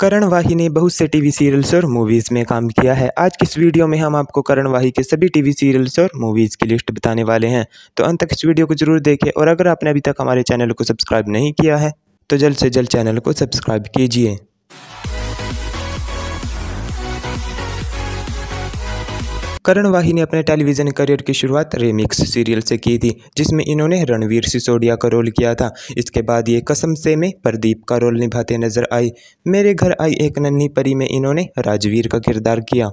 करण वाही ने बहुत से टीवी सीरियल्स और मूवीज़ में काम किया है आज की इस वीडियो में हम आपको करण वाही के सभी टीवी सीरियल्स और मूवीज़ की लिस्ट बताने वाले हैं तो अंत तक इस वीडियो को जरूर देखें और अगर आपने अभी तक हमारे चैनल को सब्सक्राइब नहीं किया है तो जल्द से जल्द चैनल को सब्सक्राइब कीजिए करण वाही ने अपने टेलीविजन करियर की शुरुआत रेमिक्स सीरियल से की थी जिसमें इन्होंने रणवीर सिसोदिया का रोल किया था इसके बाद ये कसम से में प्रदीप का रोल निभाते नजर आई मेरे घर आई एक नन्ही परी में इन्होंने राजवीर का किरदार किया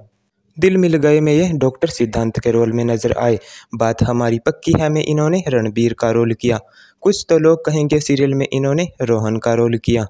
दिल मिल गए में ये डॉक्टर सिद्धांत के रोल में नजर आए बात हमारी पक्की है में इन्होंने रणबीर का रोल किया कुछ तो लोग कहेंगे सीरियल में इन्होंने रोहन का रोल किया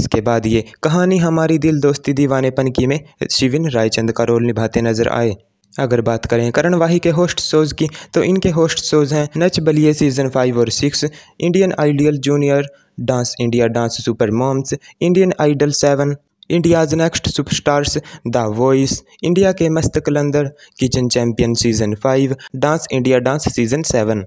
इसके बाद ये कहानी हमारी दिल दोस्ती दीवानेपन की में शिविन रायचंद का रोल निभाते नजर आए अगर बात करें करणवाही के होस्ट शोज़ की तो इनके होस्ट शोज़ हैं नच बलिए सीज़न फाइव और six Indian ideal junior dance India dance super moms Indian Idol seven India's next superstars the voice India के Mast Kalandar kitchen champion season five dance India dance season seven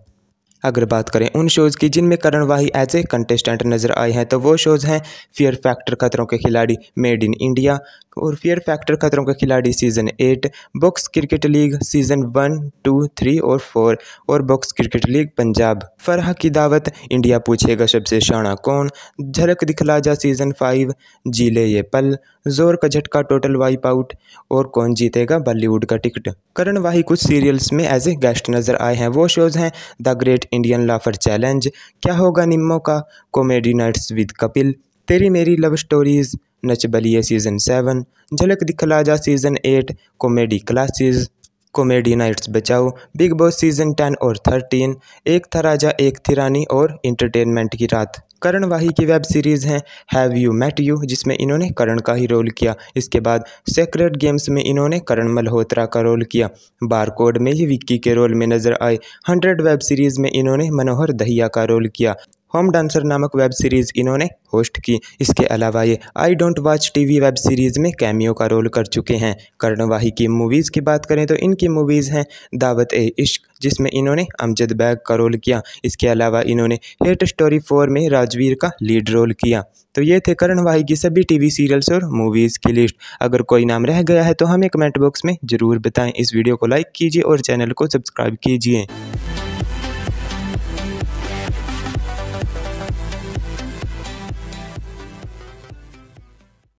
अगर बात करें उन shows की जिनमें करण वाही as a contestant नज़र आए हैं तो वो शोज़ हैं fear factor Khatron ke Khiladi made in India और fear factor Khatron ke Khiladi season eight box cricket league season one two three और फोर और box cricket league Punjab Farah ki Dawat India पूछेगा सबसे शाना कौन झलक दिखला जा सीज़न फाइव जीले ये पल जोर का झटका टोटल वाइप आउट और कौन जीतेगा बॉलीवुड का टिकट करण वाही कुछ सीरियल्स में एज ए गेस्ट नज़र आए हैं वो शोज़ हैं the great Indian laughter challenge क्या होगा निम्मो का comedy nights with Kapil Teri Meri love stories Nach Baliye season seven Jhalak Dikhla Jaa season eight comedy classes comedy nights Bachao Bigg Boss season ten और थर्टीन एक था राजा एक थी रानी और इंटरटेनमेंट की रात करण वाही की वेब सीरीज़ हैं हैव यू मेट यू जिसमें इन्होंने करण का ही रोल किया इसके बाद सेक्रेट गेम्स में इन्होंने करण मल्होत्रा का रोल किया बारकोड में ही विक्की के रोल में नजर आए हंड्रेड वेब सीरीज़ में इन्होंने मनोहर दहिया का रोल किया होम डांसर नामक वेब सीरीज़ इन्होंने होस्ट की इसके अलावा ये I don't watch TV web series में कैमियो का रोल कर चुके हैं करण वाही की मूवीज़ की बात करें तो इनकी मूवीज़ हैं दावत ए इश्क जिसमें इन्होंने अमजद बैग का रोल किया इसके अलावा इन्होंने हेट स्टोरी फोर में राजवीर का लीड रोल किया तो ये थे करण की सभी टीवी सीरियल्स और मूवीज़ की लिस्ट अगर कोई नाम रह गया है तो हमें कमेंट बॉक्स में ज़रूर बताएं इस वीडियो को लाइक कीजिए और चैनल को सब्सक्राइब कीजिए